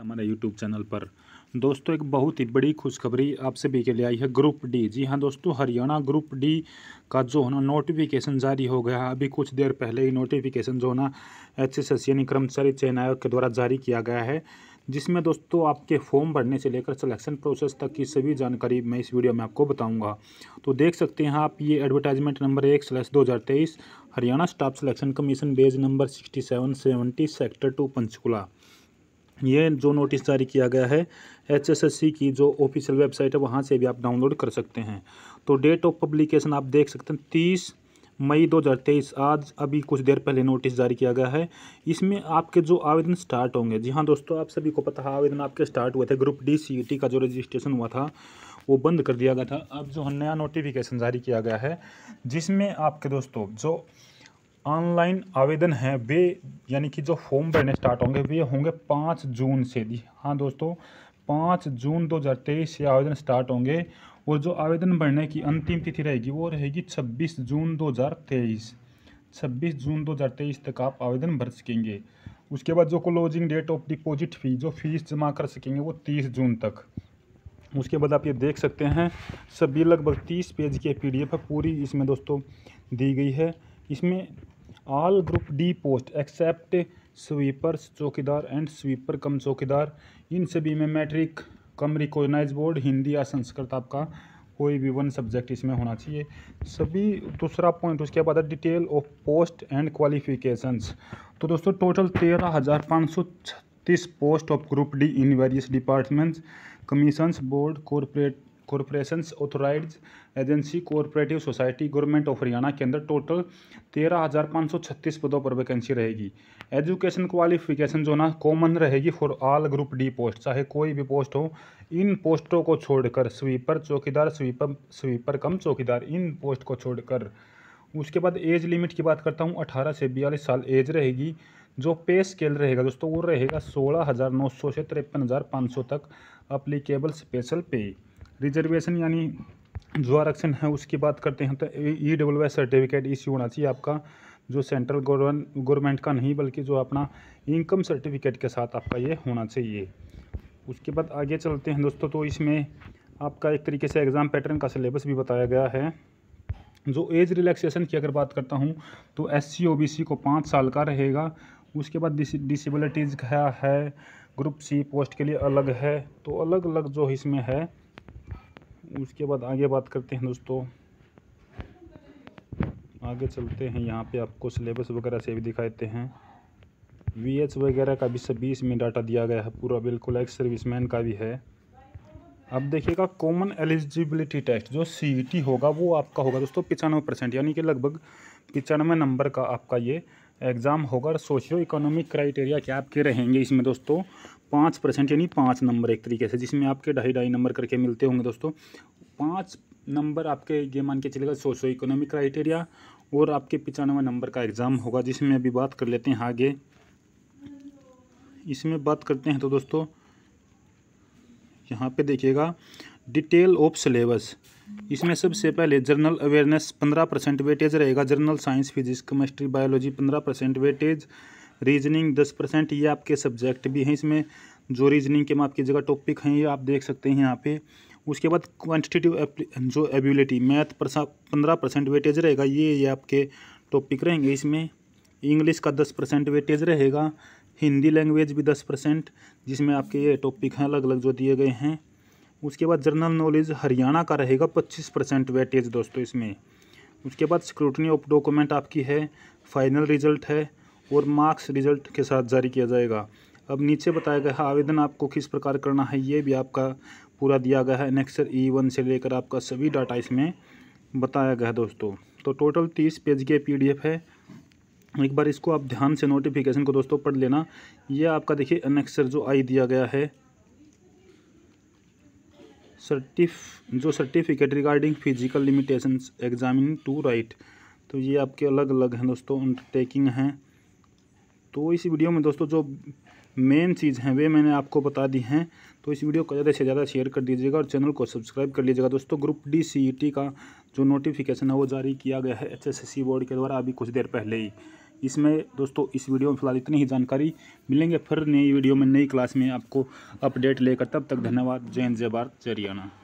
हमारे YouTube channel पर दोस्तों एक बहुत ही बड़ी खुशखबरी आप सभी के लिए आई है ग्रुप डी जी हाँ दोस्तों हरियाणा ग्रुप डी का जो है ना नोटिफिकेशन जारी हो गया है अभी कुछ देर पहले ही नोटिफिकेशन जो है ना एच एस एस यानी कर्मचारी चयन आयोग के द्वारा जारी किया गया है जिसमें दोस्तों आपके फॉर्म भरने से लेकर सिलेक्शन प्रोसेस तक की सभी जानकारी मैं इस वीडियो में आपको बताऊंगा तो देख सकते हैं आप ये एडवर्टाइजमेंट नंबर एक स्लैस दो हज़ार तेईस Haryana staff selection commission bays number sixty seven seventy sector two Panchkula ये जो नोटिस जारी किया गया है एचएसएससी की जो ऑफिशियल वेबसाइट है वहाँ से भी आप डाउनलोड कर सकते हैं तो डेट ऑफ पब्लिकेशन आप देख सकते हैं तीस मई 2023 आज अभी कुछ देर पहले नोटिस जारी किया गया है इसमें आपके जो आवेदन स्टार्ट होंगे जी हाँ दोस्तों आप सभी को पता है आवेदन आपके स्टार्ट हुए थे ग्रुप डी सी का जो रजिस्ट्रेशन हुआ था वो बंद कर दिया गया था अब जो नया नोटिफिकेशन जारी किया गया है जिसमें आपके दोस्तों जो ऑनलाइन आवेदन हैं वे यानी कि जो फॉर्म भरने स्टार्ट होंगे वे होंगे पाँच जून से जी हाँ दोस्तों पाँच जून दो हज़ार तेईस से आवेदन स्टार्ट होंगे और जो आवेदन भरने की अंतिम तिथि रहेगी वो रहेगी छब्बीस जून दो हज़ार तेईस छब्बीस जून दो हज़ार तेईस तक आप आवेदन भर सकेंगे उसके बाद जो closing date of deposit fee जो फीस जमा कर सकेंगे वो तीस जून तक उसके बाद आप ये देख सकते हैं सभी लगभग तीस पेज की एफ है पूरी इसमें दोस्तों दी गई है इसमें all group D post except sweeper chowkidar and sweeper cum chowkidar इन सभी में matric cum recognise board Hindi या संस्कृत आपका कोई भी वन सब्जेक्ट इसमें होना चाहिए सभी दूसरा पॉइंट उसके बाद detail of post and qualifications तो दोस्तों टोटल तेरह हज़ार पाँच सौ छत्तीस post of group D in various departments commissions board corporate corporation authorise agency cooperative society government of Haryana के अंदर टोटल तेरह हज़ार पाँच सौ छत्तीस पदों पर वैकेंसी रहेगी एजुकेशन क्वालिफिकेशन जो ना कॉमन रहेगी for all group D post चाहे कोई भी पोस्ट हो इन पोस्टों को छोड़कर स्वीपर चौकीदार स्वीपर स्वीपर कम चौकीदार इन पोस्ट को छोड़कर उसके बाद एज लिमिट की बात करता हूँ अठारह से बयालीस साल एज रहेगी जो पे स्केल रहेगा दोस्तों वो रहेगा सोलह हज़ार नौ सौ से तिरपन हज़ार पाँच सौ तक अप्लीकेबल स्पेशल पे रिजर्वेशन यानी जो आरक्षण है उसकी बात करते हैं तो E W S certificate issue होना चाहिए आपका जो सेंट्रल गवर्नमेंट का नहीं बल्कि जो अपना इनकम सर्टिफिकेट के साथ आपका ये होना चाहिए उसके बाद आगे चलते हैं दोस्तों तो इसमें आपका एक तरीके से एग्ज़ाम पैटर्न का सिलेबस भी बताया गया है जो एज रिलैक्सेशन की अगर बात करता हूँ तो S C O B C को पाँच साल का रहेगा उसके बाद डिस, डिसेबिलिटीज़ का है ग्रुप सी पोस्ट के लिए अलग है तो अलग अलग जो इसमें है उसके बाद आगे बात करते हैं दोस्तों आगे चलते हैं यहाँ पे आपको सिलेबस वगैरह से भी दिखाते हैं वी एच वगैरह का भी सभी इसमें डाटा दिया गया है पूरा बिल्कुल एक्स सर्विसमैन का भी है अब देखिएगा कॉमन एलिजिबिलिटी टेस्ट जो सी e होगा वो आपका होगा दोस्तों पचानवे परसेंट यानी कि लगभग पचानवे नंबर का आपका ये एग्ज़ाम होगा और सोशियो इकोनॉमिक क्राइटेरिया क्या आपके रहेंगे इसमें दोस्तों पाँच परसेंट यानी पाँच नंबर एक तरीके से जिसमें आपके ढाई ढाई नंबर करके मिलते होंगे दोस्तों पाँच नंबर आपके ये मान के चलेगा सोशो इकोनॉमिक क्राइटेरिया और आपके पचानवे नंबर का एग्ज़ाम होगा जिसमें अभी बात कर लेते हैं आगे इसमें बात करते हैं तो दोस्तों यहाँ पे देखिएगा डिटेल ऑफ सिलेबस इसमें सबसे पहले जर्नल अवेयरनेस पंद्रह परसेंट वेटेज रहेगा general science physics chemistry biology पंद्रह परसेंट वेटेज रीजनिंग दस परसेंट ये आपके सब्जेक्ट भी हैं इसमें जो रीजनिंग के आपकी जगह टॉपिक हैं ये आप देख सकते हैं यहाँ पे उसके बाद क्वान्टिटेटिव जो एबिलिटी मैथ पंद्रह परसेंट वेटेज रहेगा ये ये आपके टॉपिक रहेंगे इसमें इंग्लिश का दस परसेंट वेटेज रहेगा हिंदी लैंग्वेज भी दस परसेंट जिसमें आपके ये टॉपिक हैं अलग अलग जो दिए गए हैं उसके बाद जनरल नॉलेज हरियाणा का रहेगा पच्चीस परसेंट वेटेज दोस्तों इसमें उसके बाद स्क्रूटनी ऑफ डॉक्यूमेंट आपकी है फाइनल रिजल्ट है और मार्क्स रिजल्ट के साथ जारी किया जाएगा अब नीचे बताया गया आवेदन आपको किस प्रकार करना है ये भी आपका पूरा दिया गया है एनेक्सर ई वन से लेकर आपका सभी डाटा इसमें बताया गया है दोस्तों तो टोटल तीस पेज के पी है एक बार इसको आप ध्यान से नोटिफिकेशन को दोस्तों पढ़ लेना ये आपका देखिए अनेक्सर जो आई दिया गया है सर्टिफ जो certificate regarding physical limitations examinee to write तो ये आपके अलग अलग हैं दोस्तों अंडरटेकिंग हैं तो इस वीडियो में दोस्तों जो मेन चीज़ हैं वे मैंने आपको बता दी हैं तो इस वीडियो को ज़्यादा से ज़्यादा शेयर कर दीजिएगा और चैनल को सब्सक्राइब कर लीजिएगा दोस्तों ग्रुप डी सी का जो नोटिफिकेशन है वो जारी किया गया है एच बोर्ड के द्वारा अभी कुछ देर पहले ही इसमें दोस्तों इस वीडियो में फिलहाल इतनी ही जानकारी मिलेंगे फिर नई वीडियो में नई क्लास में आपको अपडेट लेकर तब तक धन्यवाद जय हिंद जय भारत जय हरियाणा